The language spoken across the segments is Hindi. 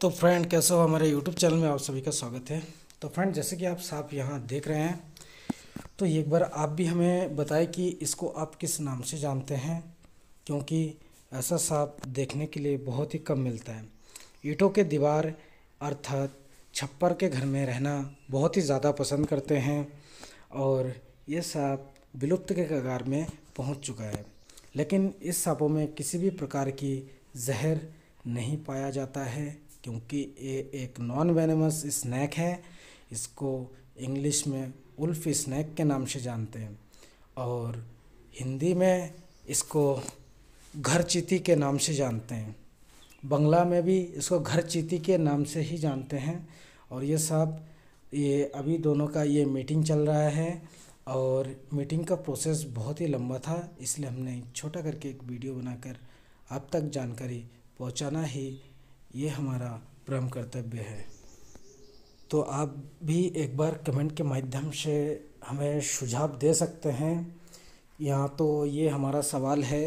तो फ्रेंड कैसे हो हमारे यूट्यूब चैनल में आप सभी का स्वागत है तो फ्रेंड जैसे कि आप साफ यहाँ देख रहे हैं तो एक बार आप भी हमें बताएं कि इसको आप किस नाम से जानते हैं क्योंकि ऐसा सांप देखने के लिए बहुत ही कम मिलता है ईंटों के दीवार अर्थात छप्पर के घर में रहना बहुत ही ज़्यादा पसंद करते हैं और ये सांप विलुप्त के कगार में पहुंच चुका है लेकिन इस सांपों में किसी भी प्रकार की जहर नहीं पाया जाता है क्योंकि ये एक नॉन वेनेमस स्नैक है इसको इंग्लिश में उल्फ स्नैक के नाम से जानते हैं और हिंदी में इसको घर चीती के नाम से जानते हैं बंगला में भी इसको घर चीती के नाम से ही जानते हैं और ये सब ये अभी दोनों का ये मीटिंग चल रहा है और मीटिंग का प्रोसेस बहुत ही लंबा था इसलिए हमने छोटा करके एक वीडियो बनाकर आप तक जानकारी पहुंचाना ही ये हमारा परम कर्तव्य है तो आप भी एक बार कमेंट के माध्यम से हमें सुझाव दे सकते हैं यहाँ तो ये हमारा सवाल है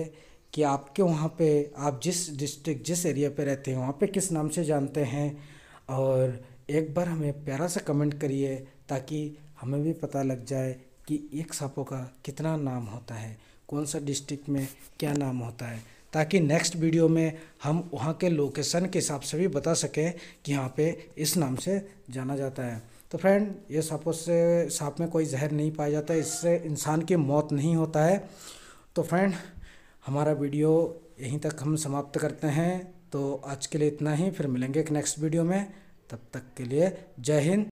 कि आपके वहाँ पे आप जिस डिस्ट्रिक्ट जिस एरिया पे रहते हैं वहाँ पे किस नाम से जानते हैं और एक बार हमें प्यारा सा कमेंट करिए ताकि हमें भी पता लग जाए कि एक सांपों का कितना नाम होता है कौन सा डिस्ट्रिक्ट में क्या नाम होता है ताकि नेक्स्ट वीडियो में हम वहाँ के लोकेशन के हिसाब से भी बता सकें कि यहाँ पे इस नाम से जाना जाता है तो फ्रेंड ये सापों से सांप में कोई जहर नहीं पाया जाता इससे इंसान की मौत नहीं होता है तो फ्रेंड हमारा वीडियो यहीं तक हम समाप्त करते हैं तो आज के लिए इतना ही फिर मिलेंगे एक नेक्स्ट वीडियो में तब तक के लिए जय हिंद